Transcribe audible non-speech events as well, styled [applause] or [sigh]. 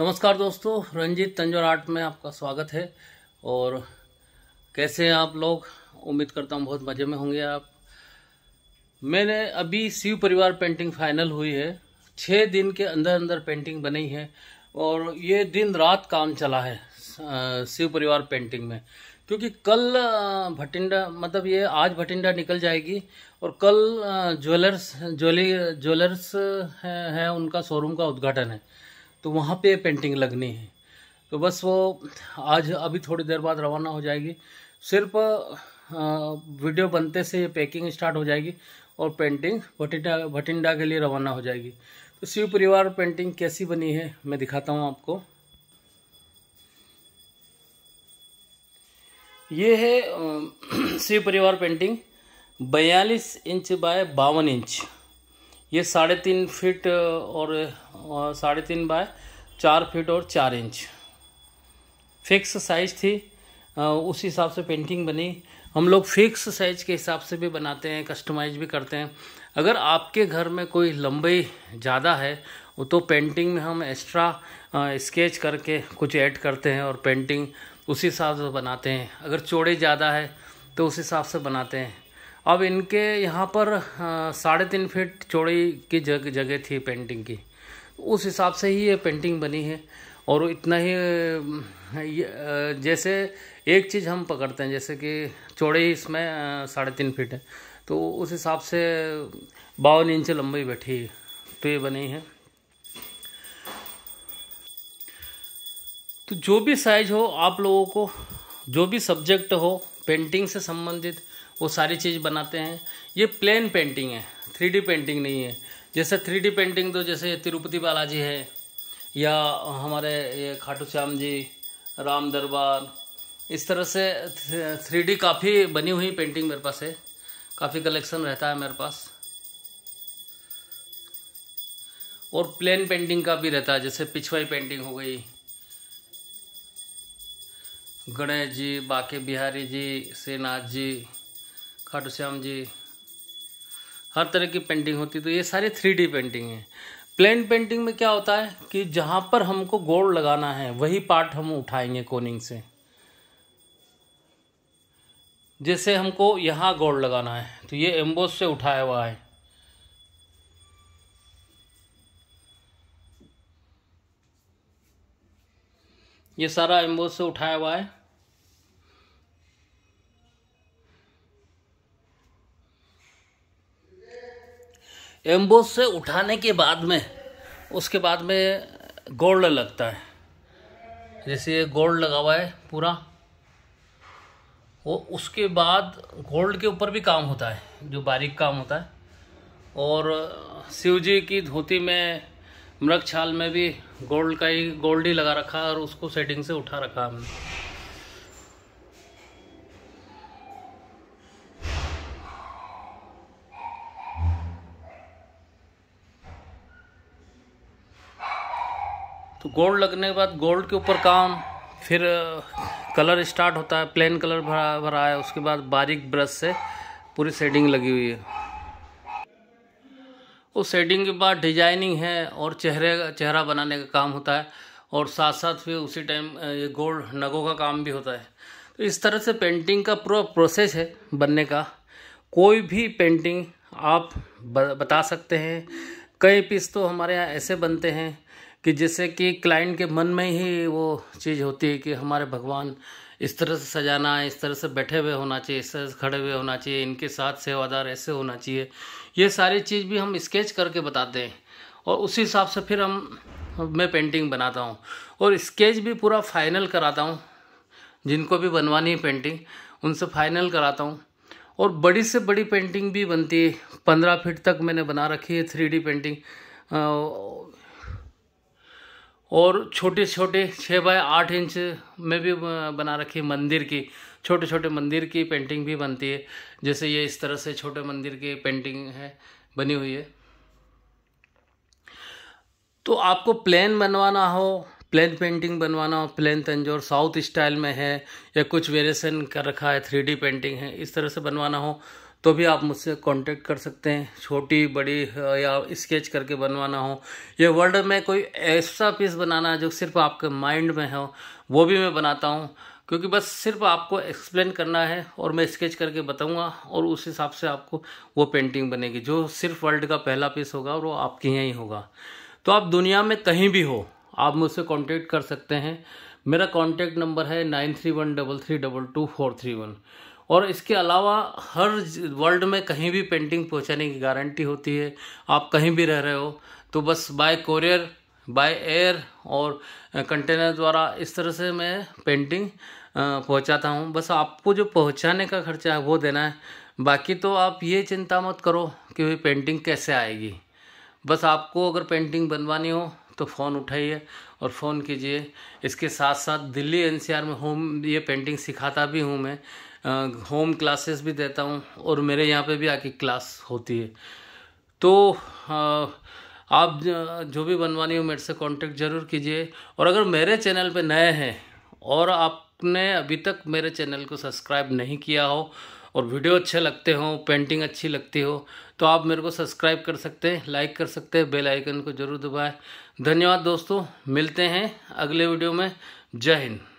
नमस्कार दोस्तों रंजीत तंजोर आर्ट में आपका स्वागत है और कैसे हैं आप लोग उम्मीद करता हूँ बहुत मज़े में होंगे आप मैंने अभी शिव परिवार पेंटिंग फाइनल हुई है छः दिन के अंदर अंदर पेंटिंग बनी है और ये दिन रात काम चला है शिव परिवार पेंटिंग में क्योंकि कल भटिंडा मतलब ये आज भटिंडा निकल जाएगी और कल ज्वेलर्स ज्वेली ज्वेलर्स हैं है, उनका शोरूम का उद्घाटन है तो वहाँ पे पेंटिंग लगनी है तो बस वो आज अभी थोड़ी देर बाद रवाना हो जाएगी सिर्फ वीडियो बनते से पैकिंग स्टार्ट हो जाएगी और पेंटिंग भटिंडा भटिंडा के लिए रवाना हो जाएगी तो शिव परिवार पेंटिंग कैसी बनी है मैं दिखाता हूँ आपको ये है [clears throat] शिव परिवार पेंटिंग बयालीस इंच बाय बावन इंच ये साढ़े तीन फिट और साढ़े तीन बाय चार फीट और चार इंच फिक्स साइज़ थी उस हिसाब से पेंटिंग बनी हम लोग फिक्स साइज़ के हिसाब से भी बनाते हैं कस्टमाइज भी करते हैं अगर आपके घर में कोई लंबाई ज़्यादा है तो पेंटिंग में हम एक्स्ट्रा स्केच करके कुछ ऐड करते हैं और पेंटिंग उसी हिसाब से बनाते हैं अगर चौड़े ज़्यादा है तो उस हिसाब से बनाते हैं अब इनके यहाँ पर साढ़े तीन फीट चौड़ी की जगह जगह थी पेंटिंग की उस हिसाब से ही ये पेंटिंग बनी है और इतना ही जैसे एक चीज़ हम पकड़ते हैं जैसे कि चौड़े इसमें साढ़े तीन फीट है तो उस हिसाब से बावन इंच लंबी बैठी तो ये बनी है तो जो भी साइज हो आप लोगों को जो भी सब्जेक्ट हो पेंटिंग से संबंधित वो सारी चीज़ बनाते हैं ये प्लेन पेंटिंग है थ्री पेंटिंग नहीं है जैसे थ्री डी पेंटिंग तो जैसे तिरुपति बालाजी है या हमारे ये खाटू श्याम जी राम दरबार इस तरह से थ्री डी काफ़ी बनी हुई पेंटिंग मेरे पास है काफ़ी कलेक्शन रहता है मेरे पास और प्लेन पेंटिंग का भी रहता है जैसे पिछवाई पेंटिंग हो गई गणेश जी बाके बिहारी जी श्रीनाथ जी खाटू श्याम जी हर तरह की पेंटिंग होती तो ये सारी थ्री डी पेंटिंग है प्लेन पेंटिंग में क्या होता है कि जहाँ पर हमको गोल लगाना है वही पार्ट हम उठाएंगे कोनिंग से जैसे हमको यहाँ गोल लगाना है तो ये एम्बोस से उठाया हुआ है ये सारा एम्बोस से उठाया हुआ है एम्बोस से उठाने के बाद में उसके बाद में गोल्ड लगता है जैसे ये गोल्ड लगा हुआ है पूरा वो उसके बाद गोल्ड के ऊपर भी काम होता है जो बारीक काम होता है और शिव जी की धोती में मृग छाल में भी गोल्ड का ही गोल्ड ही लगा रखा और उसको सेटिंग से उठा रखा हमने तो गोल्ड लगने के बाद गोल्ड के ऊपर काम फिर कलर स्टार्ट होता है प्लेन कलर भरा भरा है उसके बाद बारीक ब्रश से पूरी शेडिंग लगी हुई है उस शेडिंग के बाद डिजाइनिंग है और चेहरे चेहरा बनाने का काम होता है और साथ साथ फिर उसी टाइम ये गोल्ड नगों का काम भी होता है तो इस तरह से पेंटिंग का पूरा प्रोसेस है बनने का कोई भी पेंटिंग आप बता सकते हैं कई पीस तो हमारे यहाँ ऐसे बनते हैं कि जैसे कि क्लाइंट के मन में ही वो चीज़ होती है कि हमारे भगवान इस तरह से सजाना है इस तरह से बैठे हुए होना चाहिए इस तरह से खड़े हुए होना चाहिए इनके साथ सेवादार ऐसे होना चाहिए ये सारी चीज़ भी हम स्केच करके बताते हैं और उसी हिसाब से फिर हम मैं पेंटिंग बनाता हूँ और स्केच भी पूरा फाइनल कराता हूँ जिनको भी बनवानी है पेंटिंग उनसे फाइनल कराता हूँ और बड़ी से बड़ी पेंटिंग भी बनती है पंद्रह फिट तक मैंने बना रखी है थ्री पेंटिंग और छोटे छोटे छः बाय आठ इंच में भी बना रखी है मंदिर की छोटे छोटे मंदिर की पेंटिंग भी बनती है जैसे ये इस तरह से छोटे मंदिर की पेंटिंग है बनी हुई है तो आपको प्लेन बनवाना हो प्लेन पेंटिंग बनवाना हो प्लेन तंजोर साउथ स्टाइल में है या कुछ वेरिएशन कर रखा है थ्री पेंटिंग है इस तरह से बनवाना हो तो भी आप मुझसे कांटेक्ट कर सकते हैं छोटी बड़ी या स्केच करके बनवाना हो या वर्ल्ड में कोई ऐसा पीस बनाना जो सिर्फ आपके माइंड में हो वो भी मैं बनाता हूँ क्योंकि बस सिर्फ आपको एक्सप्लेन करना है और मैं स्केच करके बताऊंगा और उस हिसाब से आपको वो पेंटिंग बनेगी जो सिर्फ वर्ल्ड का पहला पीस होगा और वो आपके यहाँ ही होगा तो आप दुनिया में कहीं भी हो आप मुझसे कांटेक्ट कर सकते हैं मेरा कांटेक्ट नंबर है nine three one double three double two four three one और इसके अलावा हर वर्ल्ड में कहीं भी पेंटिंग पहुंचाने की गारंटी होती है आप कहीं भी रह रहे हो तो बस बाय कोरियर बाय एयर और कंटेनर द्वारा इस तरह से मैं पेंटिंग पहुंचाता हूं बस आपको जो पहुंचाने का खर्चा है वो देना है बाकी तो आप ये चिंता मत करो कि भाई पेंटिंग कैसे आएगी बस आपको अगर पेंटिंग बनवानी हो तो फ़ोन उठाइए और फ़ोन कीजिए इसके साथ साथ दिल्ली एनसीआर में होम ये पेंटिंग सिखाता भी हूँ मैं होम क्लासेस भी देता हूँ और मेरे यहाँ पे भी आके क्लास होती है तो आप जो भी बनवानी हो मेरे से कांटेक्ट ज़रूर कीजिए और अगर मेरे चैनल पे नए हैं और आपने अभी तक मेरे चैनल को सब्सक्राइब नहीं किया हो और वीडियो अच्छे लगते हो पेंटिंग अच्छी लगती हो तो आप मेरे को सब्सक्राइब कर सकते हैं लाइक कर सकते हैं बेल आइकन को ज़रूर दबाएं धन्यवाद दोस्तों मिलते हैं अगले वीडियो में जय हिंद